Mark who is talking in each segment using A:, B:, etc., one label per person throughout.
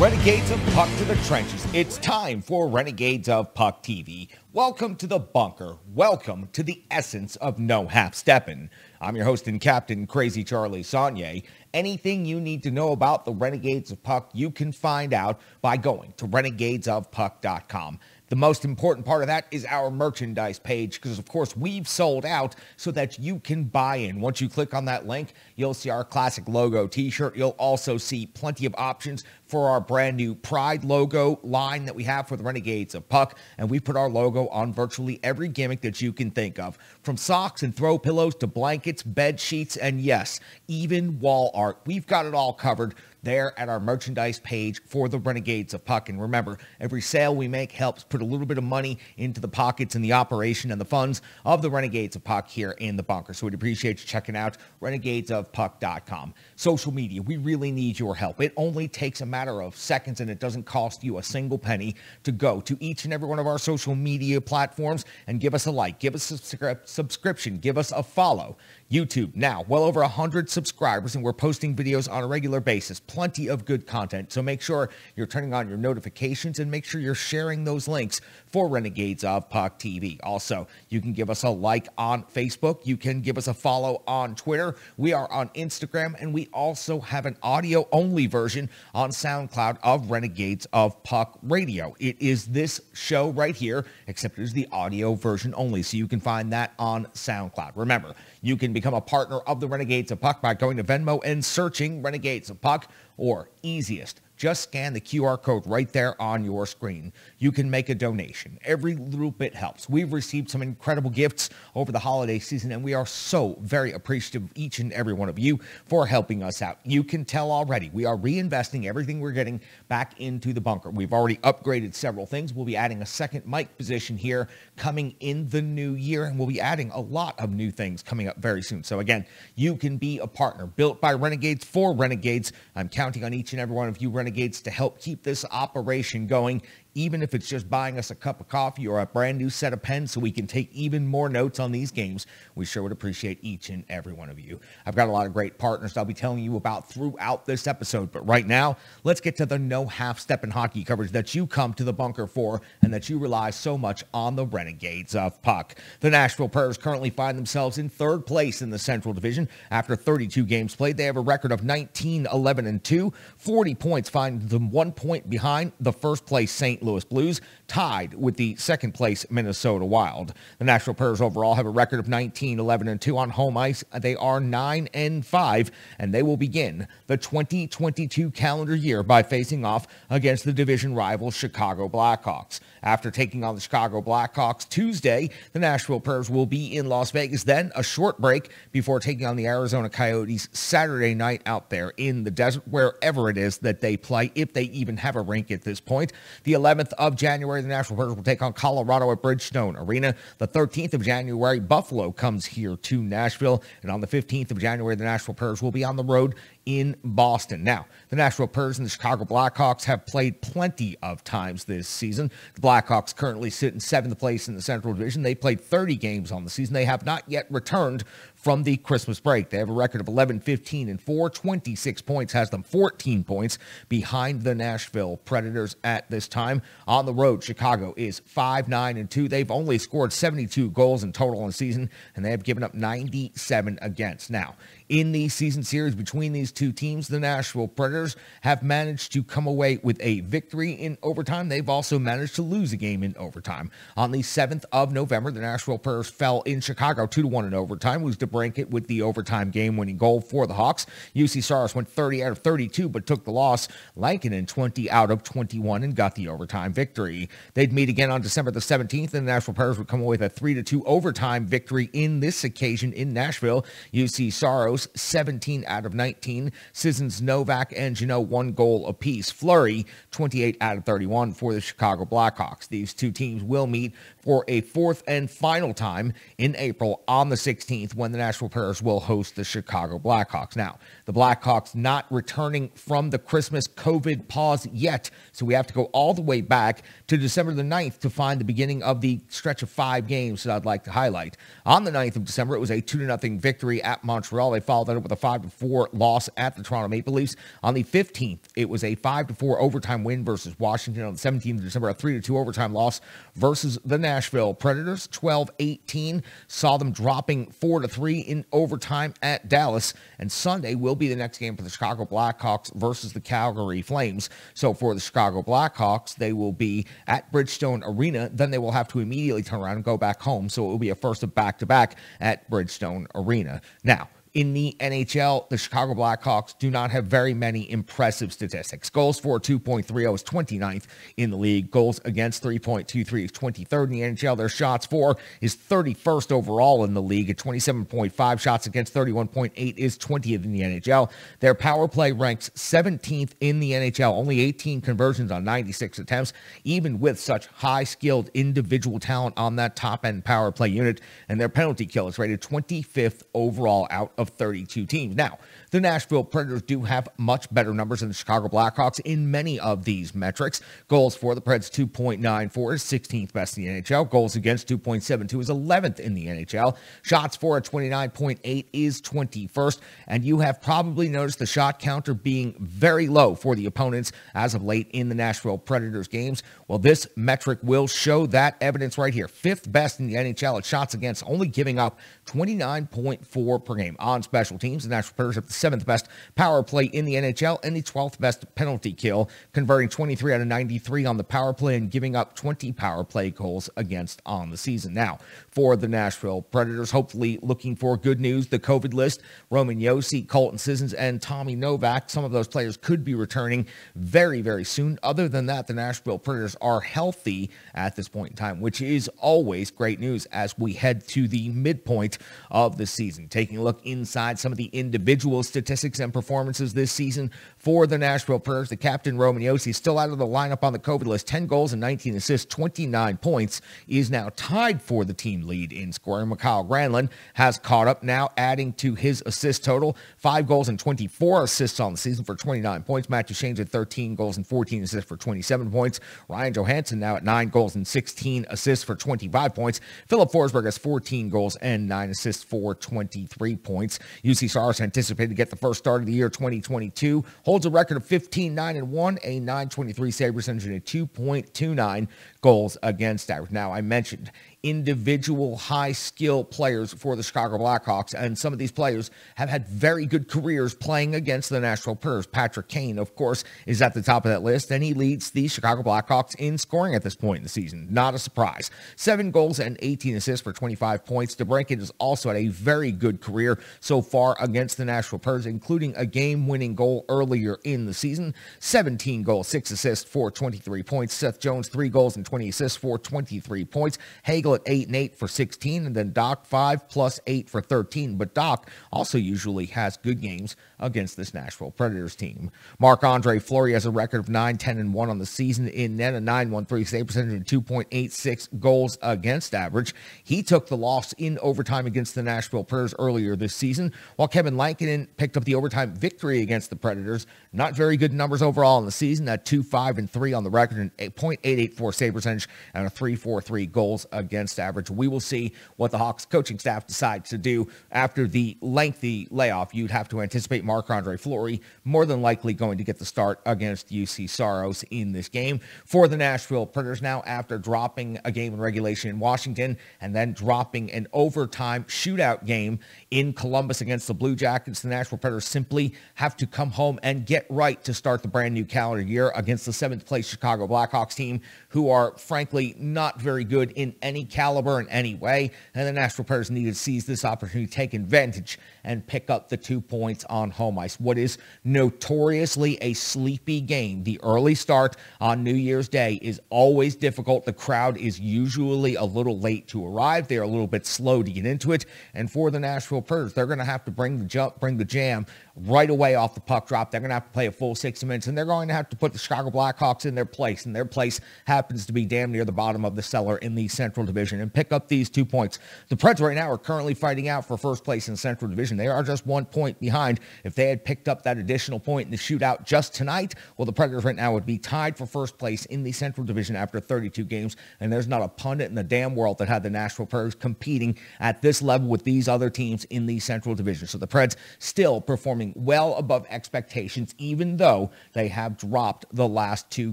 A: Renegades of Puck to the trenches. It's time for Renegades of Puck TV. Welcome to the bunker. Welcome to the essence of no half stepping. I'm your host and captain, Crazy Charlie Saunier. Anything you need to know about the Renegades of Puck, you can find out by going to renegadesofpuck.com. The most important part of that is our merchandise page because, of course, we've sold out so that you can buy in. Once you click on that link, you'll see our classic logo t-shirt. You'll also see plenty of options for our brand new Pride logo line that we have for the Renegades of Puck. And we put our logo on virtually every gimmick that you can think of, from socks and throw pillows to blankets, bed sheets, and yes, even wall art. We've got it all covered there at our merchandise page for the Renegades of Puck. And remember, every sale we make helps put a little bit of money into the pockets and the operation and the funds of the Renegades of Puck here in the bunker. So we'd appreciate you checking out renegadesofpuck.com. Social media, we really need your help. It only takes a matter of seconds and it doesn't cost you a single penny to go to each and every one of our social media platforms and give us a like, give us a subscription, give us a follow. YouTube. Now, well over 100 subscribers, and we're posting videos on a regular basis. Plenty of good content. So make sure you're turning on your notifications and make sure you're sharing those links for Renegades of Puck TV. Also, you can give us a like on Facebook. You can give us a follow on Twitter. We are on Instagram, and we also have an audio only version on SoundCloud of Renegades of Puck Radio. It is this show right here, except it is the audio version only. So you can find that on SoundCloud. Remember, you can become a partner of the Renegades of Puck by going to Venmo and searching Renegades of Puck or easiest. Just scan the QR code right there on your screen you can make a donation. Every little bit helps. We've received some incredible gifts over the holiday season, and we are so very appreciative of each and every one of you for helping us out. You can tell already we are reinvesting everything we're getting back into the bunker. We've already upgraded several things. We'll be adding a second mic position here coming in the new year, and we'll be adding a lot of new things coming up very soon. So again, you can be a partner built by Renegades for Renegades. I'm counting on each and every one of you Renegades to help keep this operation going even if it's just buying us a cup of coffee or a brand new set of pens so we can take even more notes on these games. We sure would appreciate each and every one of you. I've got a lot of great partners I'll be telling you about throughout this episode, but right now, let's get to the no half step in hockey coverage that you come to the bunker for and that you rely so much on the Renegades of Puck. The Nashville Predators currently find themselves in third place in the Central Division after 32 games played. They have a record of 19, 11 and 2, 40 points find them 1 point behind the first place St. St. Louis Blues, tied with the second place Minnesota Wild. The Nashville Predators overall have a record of 19, 11, and 2 on home ice. They are 9 and 5, and they will begin the 2022 calendar year by facing off against the division rival Chicago Blackhawks. After taking on the Chicago Blackhawks Tuesday, the Nashville Predators will be in Las Vegas, then a short break before taking on the Arizona Coyotes Saturday night out there in the desert, wherever it is that they play, if they even have a rink at this point. The 11 11th of January, the National Predators will take on Colorado at Bridgestone Arena. The 13th of January, Buffalo comes here to Nashville. And on the 15th of January, the Nashville Predators will be on the road in Boston. Now, the Nashville Purs and the Chicago Blackhawks have played plenty of times this season. The Blackhawks currently sit in seventh place in the Central Division. They played 30 games on the season. They have not yet returned from the Christmas break. They have a record of 11, 15, and 4. 26 points has them 14 points behind the Nashville Predators at this time. On the road, Chicago is 5, 9, and 2. They've only scored 72 goals in total in the season, and they have given up 97 against. Now, in the season series between these two teams. The Nashville Predators have managed to come away with a victory in overtime. They've also managed to lose a game in overtime. On the 7th of November, the Nashville Predators fell in Chicago 2-1 in overtime. Was DeBrinket with the overtime game-winning goal for the Hawks. UC Saros went 30 out of 32 but took the loss. Lankinen 20 out of 21 and got the overtime victory. They'd meet again on December the 17th and the Nashville Predators would come away with a 3-2 overtime victory in this occasion in Nashville. UC Saros Stamkos 17 out of 19. Sissons, Novak, and Janot one goal apiece. Flurry 28 out of 31 for the Chicago Blackhawks. These two teams will meet for a fourth and final time in April on the 16th when the Nashville Predators will host the Chicago Blackhawks. Now, the Blackhawks not returning from the Christmas COVID pause yet. So we have to go all the way back to December the 9th to find the beginning of the stretch of five games that I'd like to highlight. On the 9th of December, it was a 2 0 victory at Montreal. They followed that up with a 5 4 loss at the Toronto Maple Leafs. On the 15th, it was a 5 4 overtime win versus Washington. On the 17th of December, a 3 2 overtime loss versus the Nashville Predators. 12 18 saw them dropping 4 3 in overtime at Dallas. And Sunday will be the next game for the Chicago Blackhawks versus the Calgary Flames. So for the Chicago Blackhawks, they will be at Bridgestone Arena. Then they will have to immediately turn around and go back home. So it will be a first of back to back at Bridgestone Arena. Now, in the NHL, the Chicago Blackhawks do not have very many impressive statistics. Goals for 2.30 is 29th in the league. Goals against 3.23 is 23rd in the NHL. Their shots for is 31st overall in the league at 27.5. Shots against 31.8 is 20th in the NHL. Their power play ranks 17th in the NHL, only 18 conversions on 96 attempts, even with such high skilled individual talent on that top end power play unit. And their penalty kill is rated 25th overall out of 32 teams. Now, the Nashville Predators do have much better numbers than the Chicago Blackhawks in many of these metrics. Goals for the Preds 2.94 is 16th best in the NHL. Goals against 2.72 is 11th in the NHL. Shots for a 29.8 is 21st. And you have probably noticed the shot counter being very low for the opponents as of late in the Nashville Predators games. Well, this metric will show that evidence right here. Fifth best in the NHL at shots against, only giving up 29.4 per game. On special teams, the Nashville Predators have the seventh best power play in the NHL and the 12th best penalty kill, converting 23 out of 93 on the power play and giving up 20 power play goals against on the season. Now, for the Nashville Predators, hopefully looking for good news. The COVID list, Roman Yossi, Colton Sissons, and Tommy Novak, some of those players could be returning very, very soon. Other than that, the Nashville Predators are healthy at this point in time, which is always great news as we head to the midpoint of the season. Taking a look inside some of the individuals statistics and performances this season for the Nashville Predators. The captain, Roman Yossi, still out of the lineup on the COVID list. 10 goals and 19 assists, 29 points. He is now tied for the team lead in scoring. Mikhail Granlund has caught up now, adding to his assist total. Five goals and 24 assists on the season for 29 points. Matt Duchesne at 13 goals and 14 assists for 27 points. Ryan Johansson now at 9 goals and 16 assists for 25 points. Philip Forsberg has 14 goals and 9 assists for 23 points. UC Stars anticipated get the first start of the year 2022. Holds a record of 15 9 and 1, a 923 save percentage, and a 2.29 goals against average. Now, I mentioned individual high skill players for the Chicago Blackhawks. And some of these players have had very good careers playing against the National Predators. Patrick Kane, of course, is at the top of that list, and he leads the Chicago Blackhawks in scoring at this point in the season. Not a surprise. Seven goals and 18 assists for 25 points. DeBrinket is also had a very good career so far against the National Predators, including a game winning goal earlier in the season. 17 goals, six assists for 23 points. Seth Jones, three goals and 20 assists for 23 points. Hagel at eight and eight for 16, and then Doc five plus eight for 13. But Doc also usually has good games against this Nashville Predators team. Mark Andre Fleury has a record of 9 10 and 1 on the season in net, a 9 1 3 save percentage, and 2.86 goals against average. He took the loss in overtime against the Nashville Predators earlier this season, while Kevin Lankinen picked up the overtime victory against the Predators. Not very good numbers overall in the season, at 2 5 and 3 on the record, and 0.884 save percentage, and a 3 4 3 goals against against average. We will see what the Hawks coaching staff decides to do after the lengthy layoff. You'd have to anticipate Mark Andre Fleury more than likely going to get the start against UC Soros in this game. For the Nashville Predators now, after dropping a game in regulation in Washington and then dropping an overtime shootout game in Columbus against the Blue Jackets, the Nashville Predators simply have to come home and get right to start the brand new calendar year against the seventh place Chicago Blackhawks team, who are frankly not very good in any caliber in any way, and the Nashville Predators needed to seize this opportunity, take advantage, and pick up the two points on home ice. What is notoriously a sleepy game, the early start on New Year's Day is always difficult. The crowd is usually a little late to arrive; they're a little bit slow to get into it, and for the Nashville Predators, they're going to have to bring the jump, bring the jam right away off the puck drop. They're going to have to play a full 60 minutes, and they're going to have to put the Chicago Blackhawks in their place, and their place happens to be damn near the bottom of the cellar in the Central Division, and pick up these two points. The Preds right now are currently fighting out for first place in the Central Division. They are just one point behind. If they had picked up that additional point in the shootout just tonight, well, the Predators right now would be tied for first place in the Central Division after 32 games, and there's not a pundit in the damn world that had the Nashville Predators competing at this level with these other teams in the Central Division. So the Preds still performing well above expectations, even though they have dropped the last two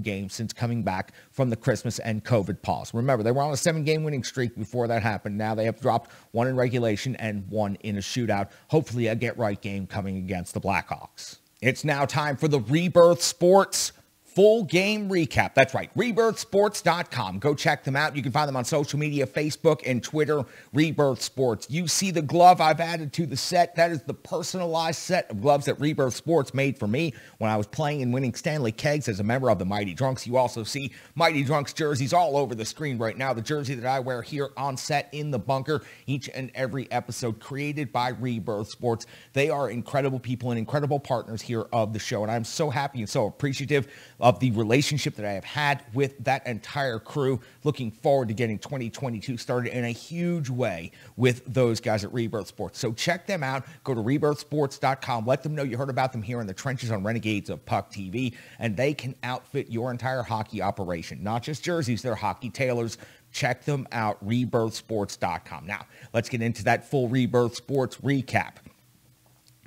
A: games since coming back from the Christmas and COVID pause. Remember, they were on a seven game winning streak before that happened. Now they have dropped one in regulation and one in a shootout. Hopefully, a get right game coming against the Blackhawks. It's now time for the rebirth sports full game recap. That's right, rebirthsports.com. Go check them out. You can find them on social media, Facebook and Twitter, Rebirth Sports. You see the glove I've added to the set. That is the personalized set of gloves that Rebirth Sports made for me when I was playing and winning Stanley Kegs as a member of the Mighty Drunks. You also see Mighty Drunks jerseys all over the screen right now. The jersey that I wear here on set in the bunker each and every episode created by Rebirth Sports. They are incredible people and incredible partners here of the show. And I'm so happy and so appreciative of the relationship that I have had with that entire crew. Looking forward to getting 2022 started in a huge way with those guys at Rebirth Sports. So check them out. Go to rebirthsports.com. Let them know you heard about them here in the trenches on Renegades of Puck TV, and they can outfit your entire hockey operation, not just jerseys, they're hockey tailors. Check them out, rebirthsports.com. Now, let's get into that full Rebirth Sports recap.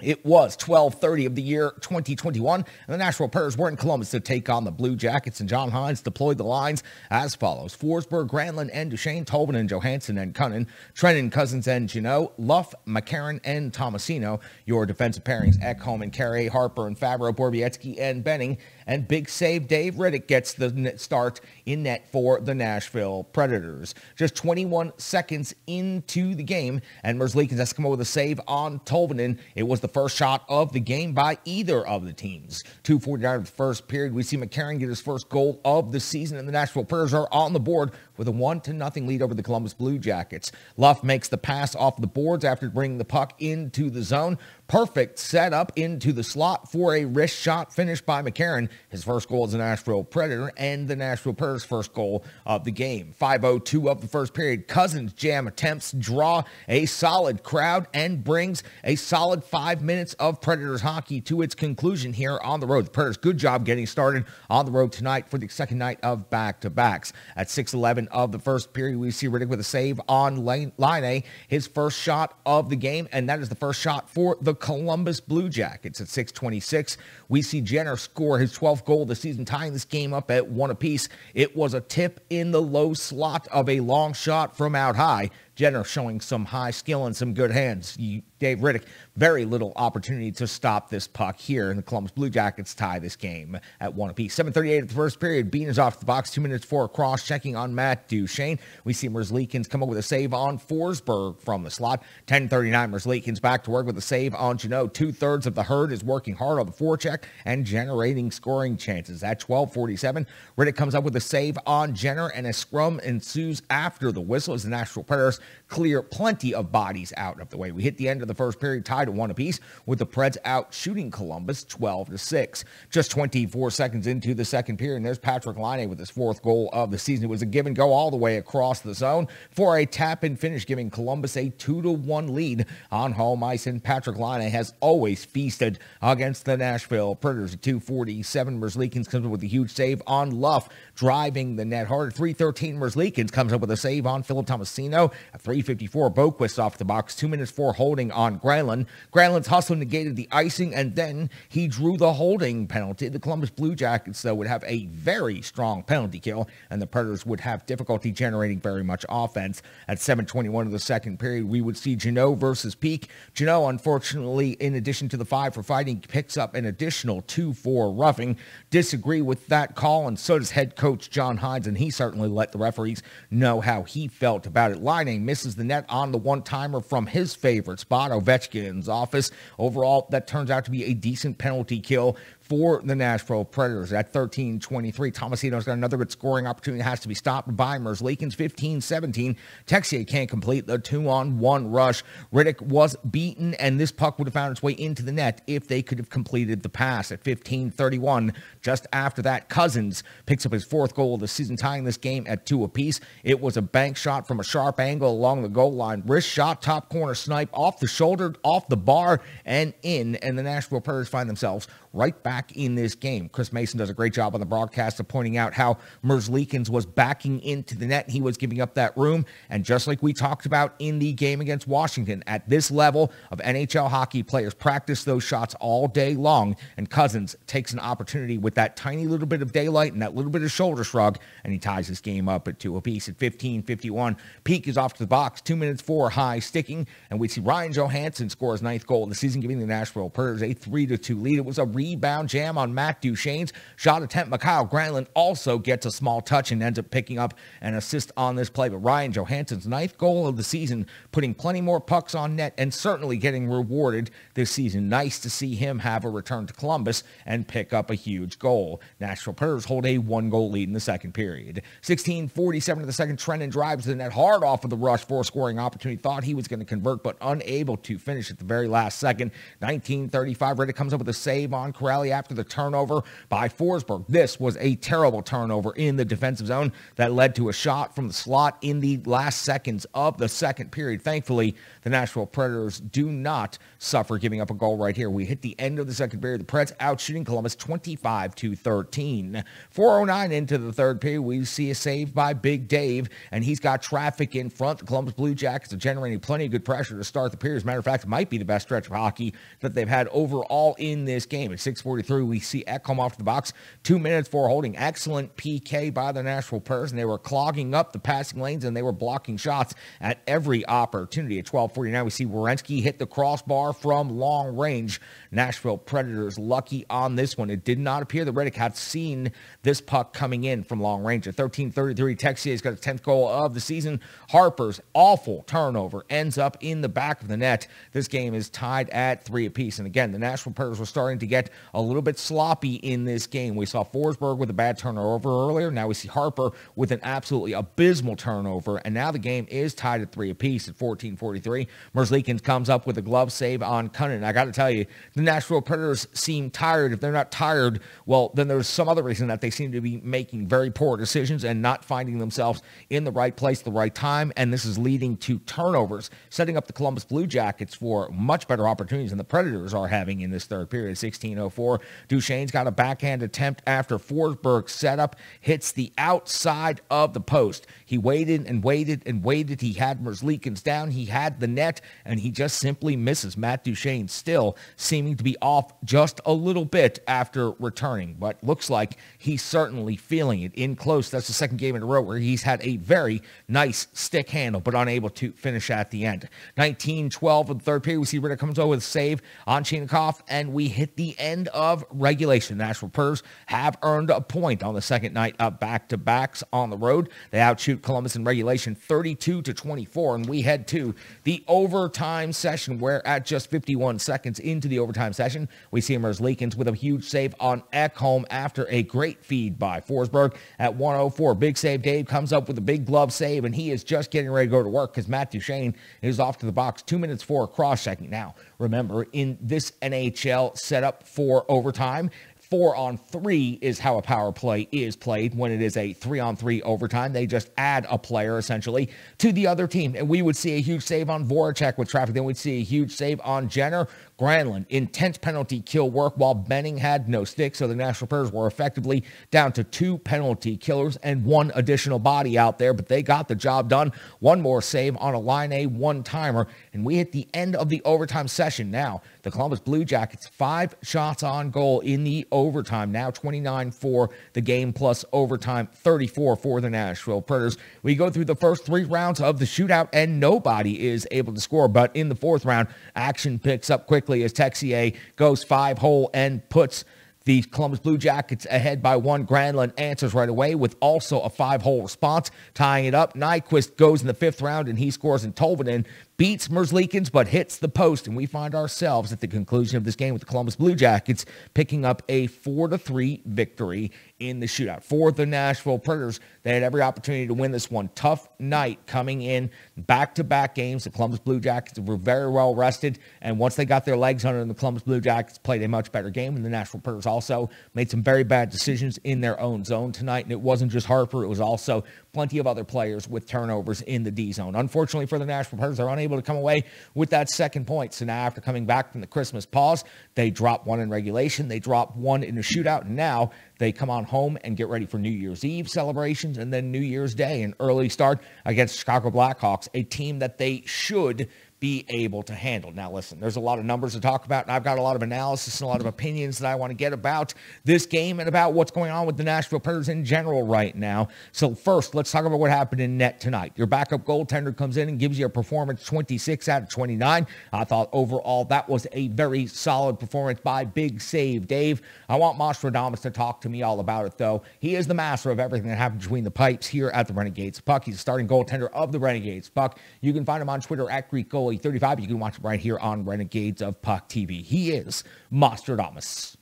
A: It was 12:30 of the year 2021, and the Nashville Predators were in Columbus to take on the Blue Jackets. And John Hines deployed the lines as follows: Forsberg, Granlund, and Duchesne, Tolman and Johansson and Cunnin, Trennan, Cousins and Gino, Luff, McCarron, and Tomasino. Your defensive pairings: Ekholm and Carey, Harper and Favreau, Borbietsky and Benning. And big save Dave Riddick gets the start in net for the Nashville Predators. Just 21 seconds into the game, and Merzlikins has come up with a save on Tolvanen. It was the first shot of the game by either of the teams. 249 of the first period, we see McCarron get his first goal of the season, and the Nashville Predators are on the board with a 1 to nothing lead over the Columbus Blue Jackets. Luff makes the pass off the boards after bringing the puck into the zone. Perfect setup into the slot for a wrist shot finished by McCarron. His first goal as a Nashville Predator and the Nashville Predators' first goal of the game. 5.02 of the first period. Cousins jam attempts draw a solid crowd and brings a solid five minutes of Predators hockey to its conclusion here on the road. The Predators, good job getting started on the road tonight for the second night of back-to-backs. At 6.11 of the first period. We see Riddick with a save on lane, line A, his first shot of the game, and that is the first shot for the Columbus Blue Jackets at 626. We see Jenner score his 12th goal of the season, tying this game up at one apiece. It was a tip in the low slot of a long shot from out high Jenner showing some high skill and some good hands. You, Dave Riddick, very little opportunity to stop this puck here, and the Columbus Blue Jackets tie this game at one apiece. 7:38 of the first period. Bean is off the box. Two minutes for a cross checking on Matt Duchesne. We see Merzlikins come up with a save on Forsberg from the slot. 10:39. Merzlikins back to work with a save on Janot. Two thirds of the herd is working hard on the forecheck and generating scoring chances. At 12:47, Riddick comes up with a save on Jenner, and a scrum ensues after the whistle as the Nashville Predators clear plenty of bodies out of the way. We hit the end of the first period tied at one apiece with the Preds out shooting Columbus 12 to 6. Just 24 seconds into the second period, and there's Patrick Liney with his fourth goal of the season. It was a give and go all the way across the zone for a tap and finish, giving Columbus a 2 to 1 lead on home ice. And Patrick Liney has always feasted against the Nashville Predators at 247. Merzlikins comes up with a huge save on Luff, driving the net hard. 313 Merzlikins comes up with a save on Philip Tomasino a 354 Boquist off the box, two minutes for holding on Granlund. Granlund's hustle negated the icing, and then he drew the holding penalty. The Columbus Blue Jackets, though, would have a very strong penalty kill, and the Predators would have difficulty generating very much offense. At 721 of the second period, we would see Janot versus Peak. Janot, unfortunately, in addition to the five for fighting, picks up an additional two for roughing. Disagree with that call, and so does head coach John Hines, and he certainly let the referees know how he felt about it. Line misses the net on the one timer from his favorite spot, Ovechkin's office. Overall, that turns out to be a decent penalty kill for the Nashville Predators at 13 23. Tomasino's got another good scoring opportunity has to be stopped by Mers. 15 17. Texier can't complete the two on one rush. Riddick was beaten, and this puck would have found its way into the net if they could have completed the pass at 15 31. Just after that, Cousins picks up his fourth goal of the season, tying this game at two apiece. It was a bank shot from a sharp angle along the goal line. Wrist shot, top corner snipe, off the shoulder, off the bar, and in. And the Nashville Predators find themselves right back in this game. Chris Mason does a great job on the broadcast of pointing out how Merzlikens was backing into the net. He was giving up that room. And just like we talked about in the game against Washington, at this level of NHL hockey, players practice those shots all day long. And Cousins takes an opportunity with that tiny little bit of daylight and that little bit of shoulder shrug, and he ties this game up at two apiece at 15 51. Peak is off to the box, two minutes four, high sticking. And we see Ryan Johansson score his ninth goal of the season, giving the Nashville Predators a 3 to 2 lead. It was a rebound jam on Matt Duchesne's shot attempt. Mikhail Granlund also gets a small touch and ends up picking up an assist on this play. But Ryan Johansson's ninth goal of the season, putting plenty more pucks on net and certainly getting rewarded this season. Nice to see him have a return to Columbus and pick up a huge goal. Nashville Predators hold a one goal lead in the second period. 16:47 of the second, Trenton drives the net hard off of the rush for a scoring opportunity. Thought he was going to convert, but unable to finish at the very last second. 19:35, Reddick comes up with a save on John after the turnover by Forsberg. This was a terrible turnover in the defensive zone that led to a shot from the slot in the last seconds of the second period. Thankfully, the Nashville Predators do not suffer giving up a goal right here. We hit the end of the second period. The Preds out shooting Columbus 25 to 13. 409 into the third period. We see a save by Big Dave, and he's got traffic in front. The Columbus Blue Jackets are generating plenty of good pressure to start the period. As a matter of fact, it might be the best stretch of hockey that they've had overall in this game. 643, we see Ekholm off the box. Two minutes for holding. Excellent PK by the Nashville Predators, and they were clogging up the passing lanes, and they were blocking shots at every opportunity. At 1249, we see Wierenski hit the crossbar from long range. Nashville Predators lucky on this one. It did not appear that Reddick had seen this puck coming in from long range. At 1333, Texier's got a 10th goal of the season. Harper's awful turnover ends up in the back of the net. This game is tied at three apiece. And again, the Nashville Predators were starting to get a little bit sloppy in this game. We saw Forsberg with a bad turnover earlier. Now we see Harper with an absolutely abysmal turnover. And now the game is tied at three apiece at 14:43. Merzlikens comes up with a glove save on Cunning. I got to tell you, the Nashville Predators seem tired. If they're not tired, well, then there's some other reason that they seem to be making very poor decisions and not finding themselves in the right place, the right time. And this is leading to turnovers, setting up the Columbus Blue Jackets for much better opportunities than the Predators are having in this third period. 16 1904. Duchesne's got a backhand attempt after Forsberg's setup hits the outside of the post. He waited and waited and waited. He had Merzlikens down. He had the net, and he just simply misses. Matt Duchesne still seeming to be off just a little bit after returning, but looks like he's certainly feeling it in close. That's the second game in a row where he's had a very nice stick handle, but unable to finish at the end. 19-12 in the third period. We see Ritter comes over with a save on Chinnikov, and we hit the end end of regulation. Nashville Purrs have earned a point on the second night of back-to-backs on the road. They outshoot Columbus in regulation 32 to 24, and we head to the overtime session where at just 51 seconds into the overtime session, we see Emers Leakins with a huge save on Ekholm after a great feed by Forsberg at 104. Big save Dave comes up with a big glove save, and he is just getting ready to go to work because Matt Duchesne is off to the box two minutes for a cross-checking. Now, Remember, in this NHL setup for overtime, four on three is how a power play is played when it is a three on three overtime. They just add a player essentially to the other team. And we would see a huge save on Voracek with traffic. Then we'd see a huge save on Jenner. Granlund, intense penalty kill work while Benning had no stick, so the National Predators were effectively down to two penalty killers and one additional body out there, but they got the job done. One more save on a line A one timer, and we hit the end of the overtime session. Now, the Columbus Blue Jackets, five shots on goal in the overtime, now 29 for the game plus overtime, 34 for the Nashville Predators. We go through the first three rounds of the shootout, and nobody is able to score, but in the fourth round, action picks up quickly quickly as Texier goes five hole and puts the Columbus Blue Jackets ahead by one. Granlund answers right away with also a five-hole response, tying it up. Nyquist goes in the fifth round, and he scores in Tolvanen, beats Merzlikens, but hits the post. And we find ourselves at the conclusion of this game with the Columbus Blue Jackets picking up a 4-3 to victory in the shootout for the Nashville Predators. They had every opportunity to win this one. Tough night coming in back to back games. The Columbus Blue Jackets were very well rested. And once they got their legs under them, the Columbus Blue Jackets played a much better game. And the Nashville Predators also made some very bad decisions in their own zone tonight. And it wasn't just Harper, it was also plenty of other players with turnovers in the D zone. Unfortunately for the Nashville Predators, they're unable to come away with that second point. So now, after coming back from the Christmas pause, they drop one in regulation, they drop one in a shootout. And now, they come on home and get ready for New Year's Eve celebrations and then New Year's Day, an early start against Chicago Blackhawks, a team that they should be able to handle. Now, listen, there's a lot of numbers to talk about, and I've got a lot of analysis and a lot of opinions that I want to get about this game and about what's going on with the Nashville Predators in general right now. So, first, let's talk about what happened in net tonight. Your backup goaltender comes in and gives you a performance 26 out of 29. I thought overall that was a very solid performance by Big Save Dave. I want Nostradamus to talk to me all about it, though. He is the master of everything that happened between the pipes here at the Renegades Puck. He's the starting goaltender of the Renegades Puck. You can find him on Twitter at Greek Goal 35. You can watch right here on Renegades of Puck TV. He is Domus.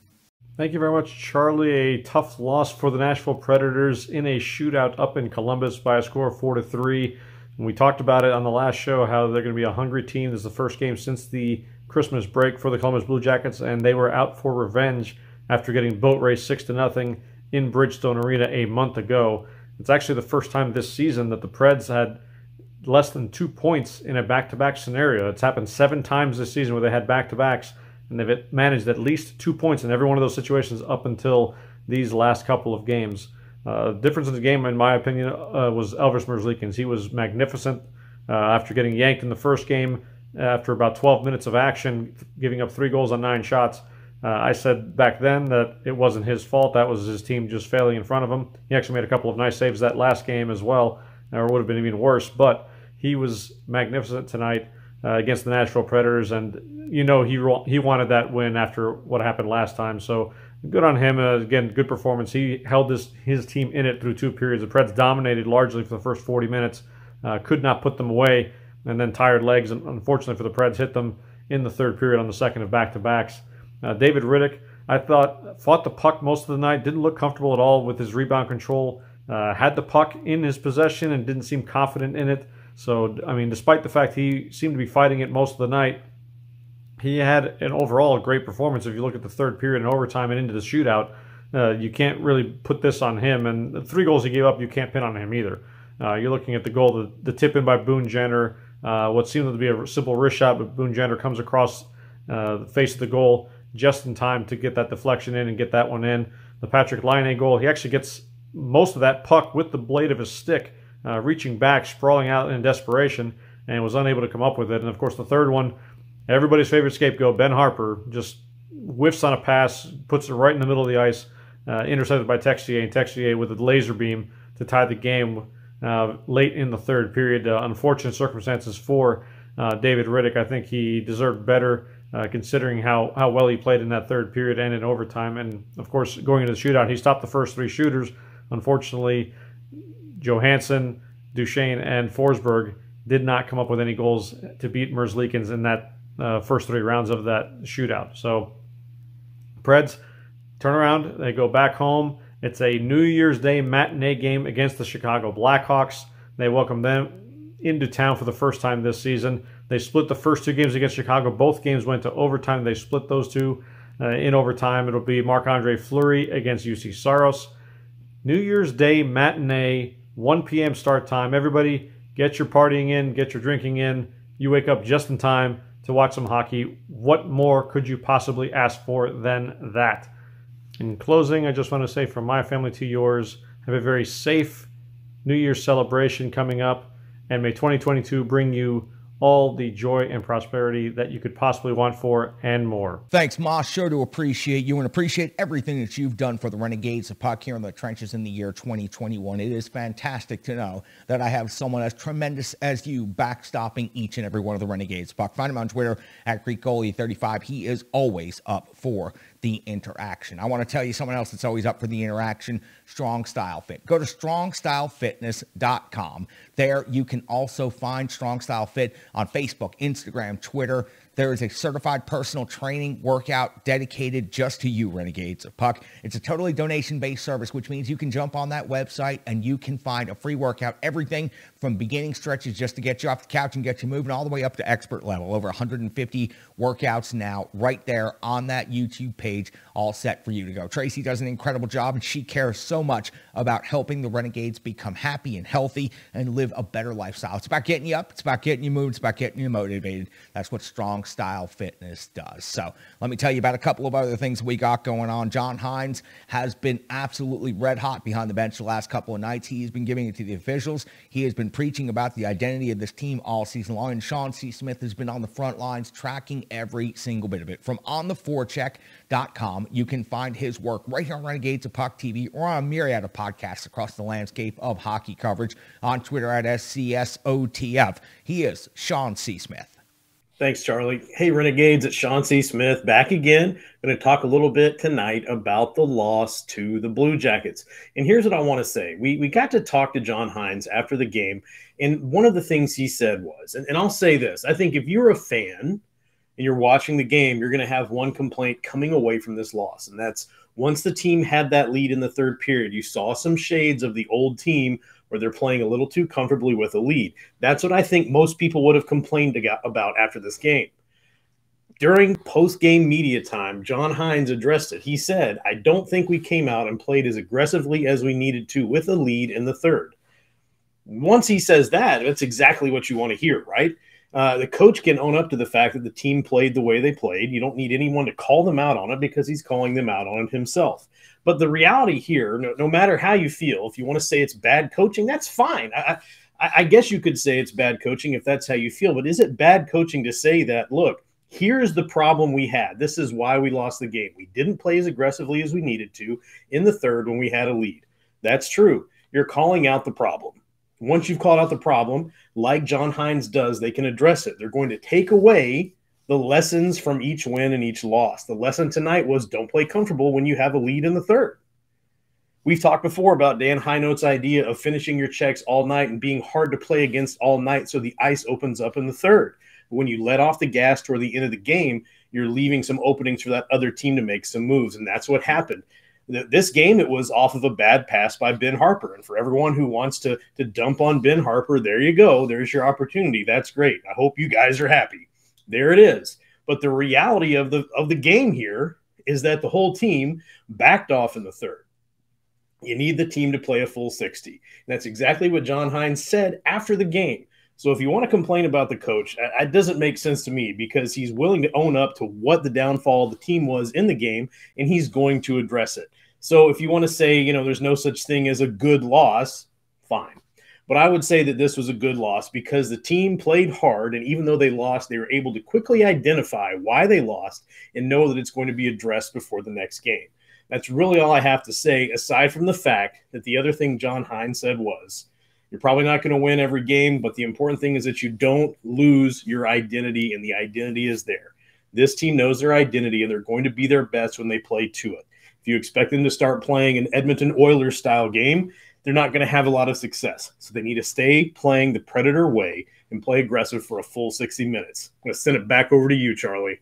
B: Thank you very much, Charlie. A tough loss for the Nashville Predators in a shootout up in Columbus by a score of four to three. And we talked about it on the last show how they're going to be a hungry team. This is the first game since the Christmas break for the Columbus Blue Jackets, and they were out for revenge after getting boat race six to nothing in Bridgestone Arena a month ago. It's actually the first time this season that the Preds had less than two points in a back-to-back scenario. It's happened seven times this season where they had back-to-backs, and they've managed at least two points in every one of those situations up until these last couple of games. Uh, difference in the game, in my opinion, uh, was Elvis Merzlikins. He was magnificent uh, after getting yanked in the first game after about 12 minutes of action, giving up three goals on nine shots. Uh, I said back then that it wasn't his fault. That was his team just failing in front of him. He actually made a couple of nice saves that last game as well, or would have been even worse. But he was magnificent tonight uh, against the Nashville Predators, and you know he he wanted that win after what happened last time. So good on him. Uh, again, good performance. He held his his team in it through two periods. The Preds dominated largely for the first 40 minutes, uh, could not put them away, and then tired legs, unfortunately for the Preds, hit them in the third period on the second of back to backs. Uh, David Riddick, I thought, fought the puck most of the night. Didn't look comfortable at all with his rebound control. Uh, had the puck in his possession and didn't seem confident in it. So, I mean, despite the fact he seemed to be fighting it most of the night, he had an overall great performance. If you look at the third period and overtime and into the shootout, uh, you can't really put this on him. And the three goals he gave up, you can't pin on him either. Uh, you're looking at the goal, the, the tip in by Boone Jenner, uh, what seemed to be a simple wrist shot, but Boone Jenner comes across uh, the face of the goal just in time to get that deflection in and get that one in. The Patrick Line goal, he actually gets most of that puck with the blade of his stick uh, reaching back, sprawling out in desperation, and was unable to come up with it. And of course, the third one, everybody's favorite scapegoat, Ben Harper, just whiffs on a pass, puts it right in the middle of the ice, uh, intercepted by Texier, and Texier with a laser beam to tie the game uh, late in the third period. Uh, unfortunate circumstances for uh, David Riddick. I think he deserved better. Uh, considering how, how well he played in that third period and in overtime. And of course, going into the shootout, he stopped the first three shooters. Unfortunately, Johansson, Duchesne, and Forsberg did not come up with any goals to beat Merzlikens in that uh, first three rounds of that shootout. So, Preds turn around. They go back home. It's a New Year's Day matinee game against the Chicago Blackhawks. They welcome them into town for the first time this season. They split the first two games against Chicago. Both games went to overtime. They split those two uh, in overtime. It'll be Marc Andre Fleury against UC Saros. New Year's Day matinee 1 p.m. start time. Everybody get your partying in, get your drinking in. You wake up just in time to watch some hockey. What more could you possibly ask for than that? In closing, I just want to say from my family to yours, have a very safe New Year's celebration coming up, and may 2022 bring you all the joy and prosperity that you could possibly want for and more.
A: Thanks, Ma. Sure to appreciate you and appreciate everything that you've done for the Renegades of Puck here in the trenches in the year 2021. It is fantastic to know that I have someone as tremendous as you backstopping each and every one of the Renegades. Puck, find him on Twitter at Greek 35. He is always up for the interaction. I want to tell you someone else that's always up for the interaction, Strong Style Fit. Go to strongstylefitness.com. There you can also find Strong Style Fit on Facebook, Instagram, Twitter. There is a certified personal training workout dedicated just to you, Renegades of Puck. It's a totally donation based service, which means you can jump on that website and you can find a free workout, everything from beginning stretches just to get you off the couch and get you moving, all the way up to expert level. Over 150 workouts now, right there on that YouTube page, all set for you to go. Tracy does an incredible job and she cares so much about helping the Renegades become happy and healthy and live a better lifestyle. It's about getting you up, it's about getting you moved, it's about getting you motivated. That's what strong Style fitness does. So let me tell you about a couple of other things we got going on. John Hines has been absolutely red hot behind the bench the last couple of nights. He's been giving it to the officials. He has been preaching about the identity of this team all season long. And Sean C. Smith has been on the front lines tracking every single bit of it. From on ontheforecheck.com, you can find his work right here on Renegades of Puck TV or on a myriad of podcasts across the landscape of hockey coverage on Twitter at SCSOTF. He is Sean C. Smith.
C: Thanks, Charlie. Hey, Renegades, it's Sean C. Smith back again. Going to talk a little bit tonight about the loss to the Blue Jackets. And here's what I want to say we, we got to talk to John Hines after the game. And one of the things he said was, and, and I'll say this I think if you're a fan and you're watching the game, you're going to have one complaint coming away from this loss. And that's once the team had that lead in the third period, you saw some shades of the old team or they're playing a little too comfortably with a lead. That's what I think most people would have complained about after this game. During post game media time, John Hines addressed it. He said, I don't think we came out and played as aggressively as we needed to with a lead in the third. Once he says that, that's exactly what you want to hear, right? Uh, the coach can own up to the fact that the team played the way they played. You don't need anyone to call them out on it because he's calling them out on it himself. But the reality here, no, no matter how you feel, if you want to say it's bad coaching, that's fine. I, I, I guess you could say it's bad coaching if that's how you feel. But is it bad coaching to say that, look, here's the problem we had. This is why we lost the game. We didn't play as aggressively as we needed to in the third when we had a lead. That's true. You're calling out the problem. Once you've called out the problem, like John Hines does, they can address it. They're going to take away the lessons from each win and each loss. The lesson tonight was don't play comfortable when you have a lead in the third. We've talked before about Dan Highnote's idea of finishing your checks all night and being hard to play against all night so the ice opens up in the third. When you let off the gas toward the end of the game, you're leaving some openings for that other team to make some moves. And that's what happened this game, it was off of a bad pass by Ben Harper. And for everyone who wants to, to dump on Ben Harper, there you go. There's your opportunity. That's great. I hope you guys are happy. There it is. But the reality of the, of the game here is that the whole team backed off in the third. You need the team to play a full 60. And that's exactly what John Hines said after the game. So if you want to complain about the coach, it doesn't make sense to me because he's willing to own up to what the downfall of the team was in the game, and he's going to address it. So if you want to say, you know, there's no such thing as a good loss, fine. But I would say that this was a good loss because the team played hard, and even though they lost, they were able to quickly identify why they lost and know that it's going to be addressed before the next game. That's really all I have to say, aside from the fact that the other thing John Hines said was, you're probably not going to win every game, but the important thing is that you don't lose your identity, and the identity is there. This team knows their identity, and they're going to be their best when they play to it. If you expect them to start playing an Edmonton Oilers style game, they're not going to have a lot of success. So they need to stay playing the Predator way and play aggressive for a full 60 minutes. I'm going to send it back over to you, Charlie.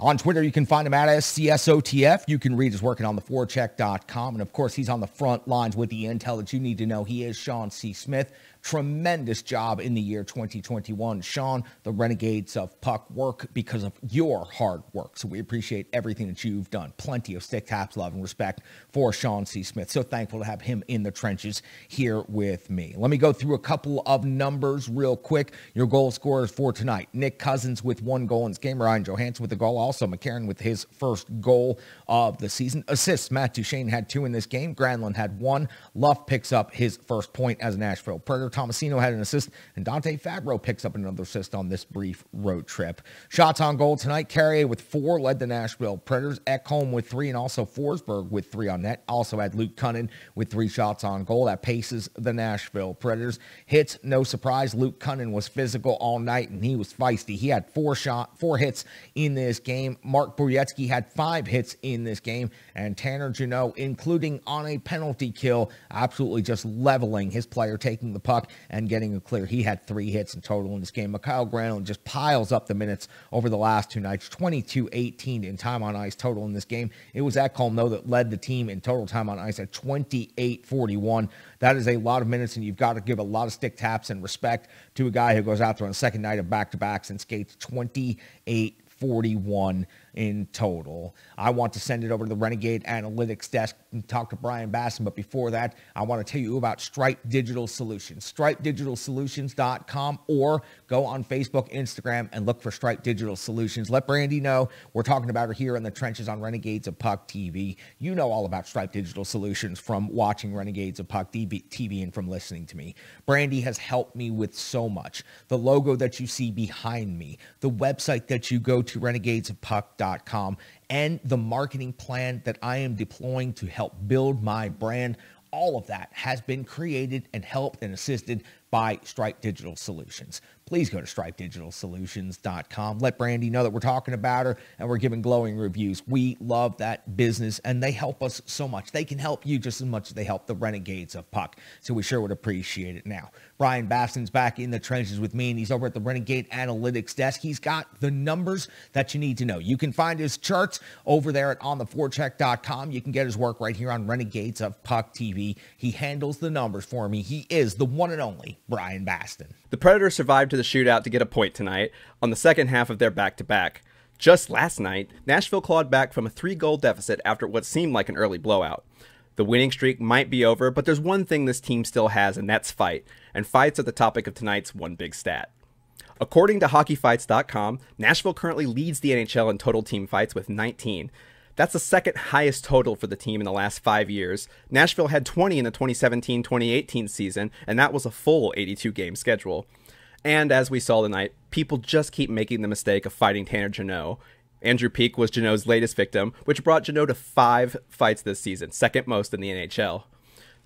A: On Twitter, you can find him at SCSOTF. You can read his working on the forecheck.com. And of course, he's on the front lines with the intel that you need to know. He is Sean C. Smith. Tremendous job in the year 2021. Sean, the Renegades of Puck work because of your hard work. So we appreciate everything that you've done. Plenty of stick taps, love, and respect for Sean C. Smith. So thankful to have him in the trenches here with me. Let me go through a couple of numbers real quick. Your goal scorers for tonight Nick Cousins with one goal in this game, Ryan Johansson with a goal, also McCarron with his first goal of the season. Assists, Matt Duchene had two in this game, Granlund had one. Luff picks up his first point as a Nashville Predator. Tomasino had an assist, and Dante Fabro picks up another assist on this brief road trip. Shots on goal tonight. Carrier with four led the Nashville Predators. Ekholm with three, and also Forsberg with three on net. Also had Luke Cunning with three shots on goal. That paces the Nashville Predators. Hits, no surprise. Luke Cunning was physical all night, and he was feisty. He had four shot, four hits in this game. Mark Burietsky had five hits in this game, and Tanner Janot, including on a penalty kill, absolutely just leveling his player, taking the puck and getting a clear. He had three hits in total in this game. Mikhail Granlund just piles up the minutes over the last two nights 22 18 in time on ice total in this game. It was that though that led the team in total time on ice at 28 41. That is a lot of minutes, and you've got to give a lot of stick taps and respect to a guy who goes out there on the second night of back to backs and skates 28 41 in total. I want to send it over to the Renegade Analytics desk and talk to Brian Basson. But before that, I want to tell you about Stripe Digital Solutions, stripedigitalsolutions.com, or go on Facebook, Instagram, and look for Stripe Digital Solutions. Let Brandy know we're talking about her here in the trenches on Renegades of Puck TV. You know all about Stripe Digital Solutions from watching Renegades of Puck TV and from listening to me. Brandy has helped me with so much. The logo that you see behind me, the website that you go to, renegadesofpuck.com and the marketing plan that I am deploying to help build my brand. All of that has been created and helped and assisted by Stripe Digital Solutions please go to stripedigitalsolutions.com. Let Brandy know that we're talking about her and we're giving glowing reviews. We love that business and they help us so much. They can help you just as much as they help the renegades of puck. So we sure would appreciate it now. Brian Baston's back in the trenches with me and he's over at the Renegade Analytics desk. He's got the numbers that you need to know. You can find his charts over there at ontheforecheck.com. You can get his work right here on Renegades of Puck TV. He handles the numbers for me. He is the one and only Brian Baston.
D: The Predator survived into the shootout to get a point tonight on the second half of their back to back. Just last night, Nashville clawed back from a three goal deficit after what seemed like an early blowout. The winning streak might be over, but there's one thing this team still has, and that's fight. And fights are the topic of tonight's one big stat. According to hockeyfights.com, Nashville currently leads the NHL in total team fights with 19. That's the second highest total for the team in the last five years. Nashville had 20 in the 2017 2018 season, and that was a full 82 game schedule. And as we saw tonight, people just keep making the mistake of fighting Tanner Janot. Andrew Peak was Janot's latest victim, which brought Janot to five fights this season, second most in the NHL.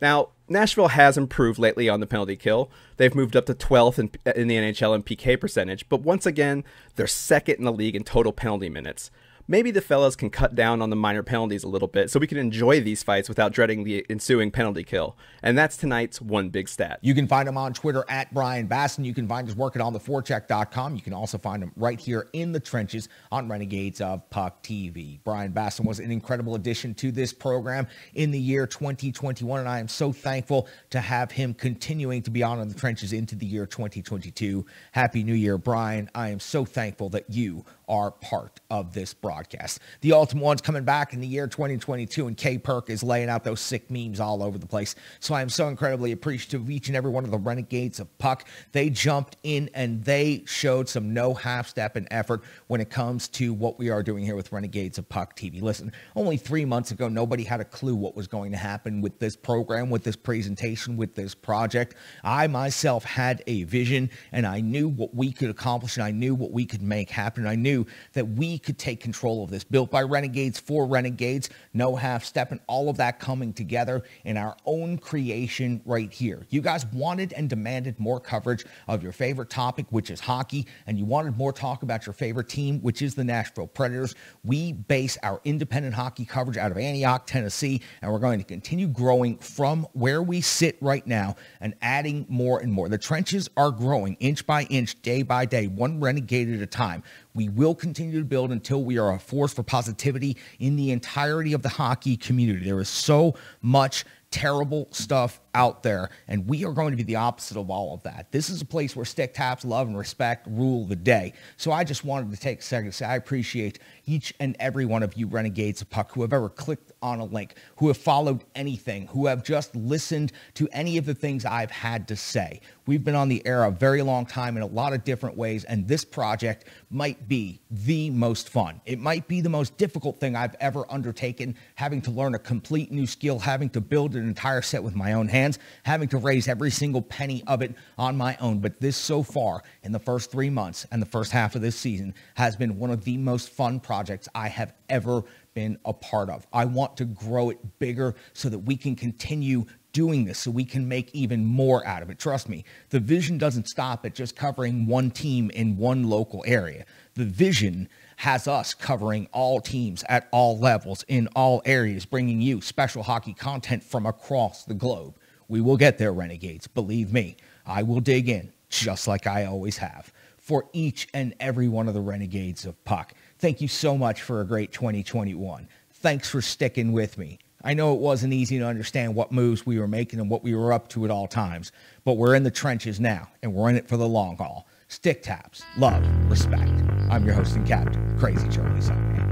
D: Now, Nashville has improved lately on the penalty kill. They've moved up to 12th in, in the NHL in PK percentage, but once again, they're second in the league in total penalty minutes maybe the fellas can cut down on the minor penalties a little bit so we can enjoy these fights without dreading the ensuing penalty kill. And
A: that's tonight's one big stat. You can find him on Twitter at Brian Basson. You can find his work at ontheforecheck.com. You can also find him right here in the trenches on Renegades of Puck TV. Brian Basson was an incredible addition to this program in the year 2021, and I am so thankful to have him continuing to be on in the trenches into the year 2022. Happy New Year, Brian. I am so thankful that you are part of this broadcast. The Ultimate One's coming back in the year 2022, and K Perk is laying out those sick memes all over the place. So I am so incredibly appreciative of each and every one of the renegades of Puck. They jumped in and they showed some no half step and effort when it comes to what we are doing here with Renegades of Puck TV. Listen, only three months ago, nobody had a clue what was going to happen with this program, with this presentation, with this project. I myself had a vision and I knew what we could accomplish and I knew what we could make happen. I knew that we could take control of this. Built by renegades for renegades, no half step, and all of that coming together in our own creation right here. You guys wanted and demanded more coverage of your favorite topic, which is hockey, and you wanted more talk about your favorite team, which is the Nashville Predators. We base our independent hockey coverage out of Antioch, Tennessee, and we're going to continue growing from where we sit right now and adding more and more. The trenches are growing inch by inch, day by day, one renegade at a time. We will continue to build until we are a force for positivity in the entirety of the hockey community. There is so much terrible stuff out there. And we are going to be the opposite of all of that. This is a place where stick taps, love, and respect rule the day. So I just wanted to take a second to say I appreciate each and every one of you renegades of puck who have ever clicked on a link, who have followed anything, who have just listened to any of the things I've had to say. We've been on the air a very long time in a lot of different ways, and this project might be the most fun. It might be the most difficult thing I've ever undertaken, having to learn a complete new skill, having to build an entire set with my own hands hands, having to raise every single penny of it on my own. But this so far in the first three months and the first half of this season has been one of the most fun projects I have ever been a part of. I want to grow it bigger so that we can continue doing this so we can make even more out of it. Trust me, the vision doesn't stop at just covering one team in one local area. The vision has us covering all teams at all levels in all areas, bringing you special hockey content from across the globe. We will get there, Renegades. Believe me, I will dig in, just like I always have, for each and every one of the Renegades of Puck. Thank you so much for a great 2021. Thanks for sticking with me. I know it wasn't easy to understand what moves we were making and what we were up to at all times, but we're in the trenches now, and we're in it for the long haul. Stick taps, love, respect. I'm your host and captain, Crazy Charlie Sunday.